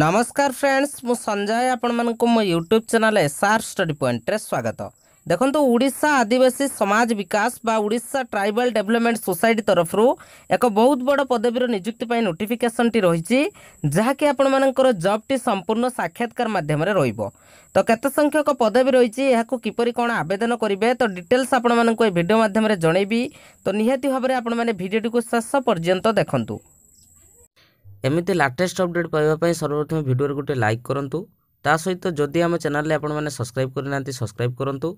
ନମସ୍କାର ଫ୍ରେଣ୍ଡସ୍ ମୁଁ ସଞ୍ଜୟ ଆପଣମାନଙ୍କୁ ମୋ ୟୁଟ୍ୟୁବ୍ ଚ୍ୟାନେଲ୍ ଏସ୍ଆର୍ ଷ୍ଟଡି ପଏଣ୍ଟରେ ସ୍ୱାଗତ ଦେଖନ୍ତୁ ଓଡ଼ିଶା ଆଦିବାସୀ ସମାଜ ବିକାଶ ବା ଓଡ଼ିଶା ଟ୍ରାଇବାଲ୍ ଡେଭଲପମେଣ୍ଟ ସୋସାଇଟି ତରଫରୁ ଏକ ବହୁତ ବଡ଼ ପଦବୀର ନିଯୁକ୍ତି ପାଇଁ ନୋଟିଫିକେସନ୍ଟି ରହିଛି ଯାହାକି ଆପଣମାନଙ୍କର ଜବ୍ଟି ସମ୍ପୂର୍ଣ୍ଣ ସାକ୍ଷାତକାର ମାଧ୍ୟମରେ ରହିବ ତ କେତେ ସଂଖ୍ୟକ ପଦବୀ ରହିଛି ଏହାକୁ କିପରି କ'ଣ ଆବେଦନ କରିବେ ତ ଡିଟେଲ୍ସ ଆପଣମାନଙ୍କୁ ଏ ଭିଡ଼ିଓ ମାଧ୍ୟମରେ ଜଣେଇବି ତ ନିହାତି ଭାବରେ ଆପଣମାନେ ଭିଡ଼ିଓଟିକୁ ଶେଷ ପର୍ଯ୍ୟନ୍ତ ଦେଖନ୍ତୁ ଏମିତି ଲାଟେଷ୍ଟ ଅପଡେଟ୍ ପାଇବା ପାଇଁ ସର୍ବପ୍ରଥମେ ଭିଡ଼ିଓରେ ଗୋଟିଏ ଲାଇକ୍ କରନ୍ତୁ ତା ସହିତ ଯଦି ଆମ ଚ୍ୟାନେଲରେ ଆପଣମାନେ ସବସ୍କ୍ରାଇବ୍ କରିନାହାନ୍ତି ସବସ୍କ୍ରାଇବ୍ କରନ୍ତୁ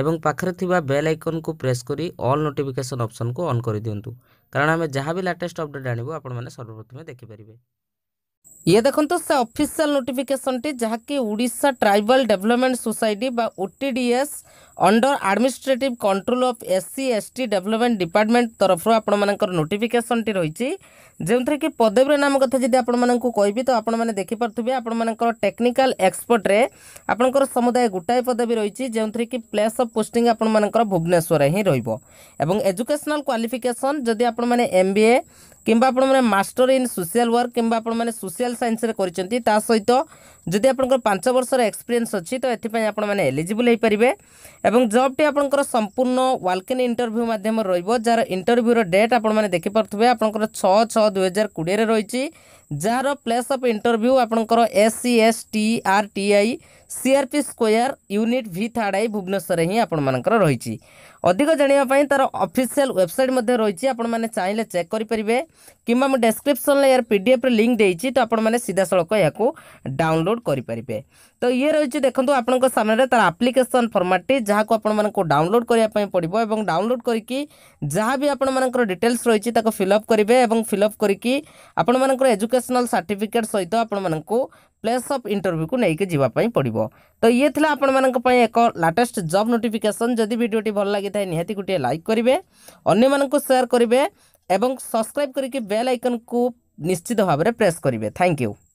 ଏବଂ ପାଖରେ ଥିବା ବେଲ୍ ଆଇକନ୍କୁ ପ୍ରେସ୍ କରି ଅଲ୍ ନୋଟିଫିକେସନ୍ ଅପ୍ସନ୍କୁ ଅନ୍ କରିଦିଅନ୍ତୁ କାରଣ ଆମେ ଯାହା ବି ଲାଟେଷ୍ଟ ଅପଡେଟ୍ ଆଣିବୁ ଆପଣମାନେ ସର୍ବପ୍ରଥମେ ଦେଖିପାରିବେ ଇଏ ଦେଖନ୍ତୁ ସେ ଅଫିସିଆଲ୍ ନୋଟିଫିକେସନ୍ଟି ଯାହାକି ଓଡ଼ିଶା ଟ୍ରାଇବାଲ୍ ଡେଭଲପମେଣ୍ଟ ସୋସାଇଟି ବା OTDS under administrative control of S C S T development department ତରଫରୁ ଆପଣମାନଙ୍କର ନୋଟିଫିକେସନ୍ଟି ରହିଛି ଯେଉଁଥିରେ କି ପଦବୀର ନାମ କଥା ଯଦି ଆପଣମାନଙ୍କୁ କହିବି ତ ଆପଣମାନେ ଦେଖିପାରୁଥିବେ ଆପଣମାନଙ୍କର ଟେକ୍ନିକାଲ ଏକ୍ସପର୍ଟରେ ଆପଣଙ୍କର ସମୁଦାୟ ଗୋଟାଏ ପଦବୀ ରହିଛି ଯେଉଁଥିରେ କି ପ୍ଲେସ୍ ଅଫ୍ ପୋଷ୍ଟିଂ ଆପଣମାନଙ୍କର ଭୁବନେଶ୍ୱରରେ ହିଁ ରହିବ ଏବଂ ଏଜୁକେସନାଲ କ୍ୱାଲିଫିକେସନ୍ ଯଦି ଆପଣମାନେ ଏମ୍ ବି ଏ କିମ୍ବା ଆପଣମାନେ ମାଷ୍ଟର ইন সোশিয়াল ୱାର୍କ କିମ୍ବା ଆପଣମାନେ সোশিয়াল ସାଇନ୍ସରେ କରିଛନ୍ତି ତା ସହିତ ଯଦି ଆପଣଙ୍କର ପାଞ୍ଚ ବର୍ଷର ଏକ୍ସପିରିଏନ୍ସ ଅଛି ତ ଏଥିପାଇଁ ଆପଣମାନେ ଏଲିଜିବୁଲ୍ ହୋଇପାରିବେ ଏବଂ ଜବ୍ଟି ଆପଣଙ୍କର ସମ୍ପୂର୍ଣ୍ଣ ୱାଲ୍କିନ୍ ଇଣ୍ଟରଭ୍ୟୁ ମାଧ୍ୟମରେ ରହିବ ଯାହାର ଇଣ୍ଟରଭ୍ୟୁର ଡେଟ୍ ଆପଣମାନେ ଦେଖିପାରୁଥିବେ ଆପଣଙ୍କର ଛଅ ଛଅ ଦୁଇହଜାର କୋଡ଼ିଏରେ ରହିଛି ଯାହାର ପ୍ଲେସ୍ ଅଫ୍ ଇଣ୍ଟରଭ୍ୟୁ ଆପଣଙ୍କର S C S T R T I CRP square unit V third I ଭୁବନେଶ୍ୱରରେ ହିଁ ଆପଣମାନଙ୍କର ରହିଛି ଅଧିକ ଜାଣିବା ପାଇଁ ତା'ର ଅଫିସିଆଲ୍ ୱେବସାଇଟ୍ ମଧ୍ୟ ରହିଛି ଆପଣମାନେ ଚାହିଁଲେ ଚେକ୍ କରିପାରିବେ କିମ୍ବା ମୁଁ ଡେସ୍କ୍ରିପ୍ସନ୍ରେ ଏହାର ପି ଡି ଏଫ୍ରେ ଲିଙ୍କ୍ ଦେଇଛି ତ ଆପଣମାନେ ସିଧାସଳଖ ଏହାକୁ ଡାଉନଲୋଡ଼୍ କରିପାରିବେ ତ ଇଏ ରହିଛି ଦେଖନ୍ତୁ ଆପଣଙ୍କ ସାମ୍ନାରେ ତା'ର ଆପ୍ଲିକେସନ୍ ଫର୍ମାଟ୍ଟି ଯାହାକୁ ଆପଣମାନଙ୍କୁ ଡାଉନଲୋଡ଼୍ କରିବା ପାଇଁ ପଡ଼ିବ ଏବଂ ଡାଉନଲୋଡ଼୍ କରିକି ଯାହା ବି ଆପଣମାନଙ୍କର ଡିଟେଲ୍ସ ରହିଛି ତାକୁ ଫିଲ୍ଅପ୍ କରିବେ ଏବଂ ଫିଲ୍ଅପ୍ କରିକି ଆପଣମାନଙ୍କର ଏଜୁକେସନ୍ ଏଜୁକେସନାଲ୍ ସାର୍ଟିଫିକେଟ୍ ସହିତ ଆପଣମାନଙ୍କୁ ପ୍ଲେସ୍ ଅଫ୍ ଇଣ୍ଟରଭ୍ୟୁକୁ ନେଇକି ଯିବା ପାଇଁ ପଡ଼ିବ ତ ଇଏ ଥିଲା ଆପଣମାନଙ୍କ ପାଇଁ ଏକ ଲାଟେଷ୍ଟ ଜବ୍ ନୋଟିଫିକେସନ୍ ଯଦି ଭିଡ଼ିଓଟି ଭଲ ଲାଗିଥାଏ ନିହାତି ଗୋଟିଏ ଲାଇକ୍ କରିବେ ଅନ୍ୟମାନଙ୍କୁ ସେୟାର କରିବେ ଏବଂ ସବସ୍କ୍ରାଇବ୍ କରିକି ବେଲ୍ ଆଇକନ୍କୁ ନିଶ୍ଚିତ ଭାବରେ ପ୍ରେସ୍ କରିବେ ଥ୍ୟାଙ୍କ ୟୁ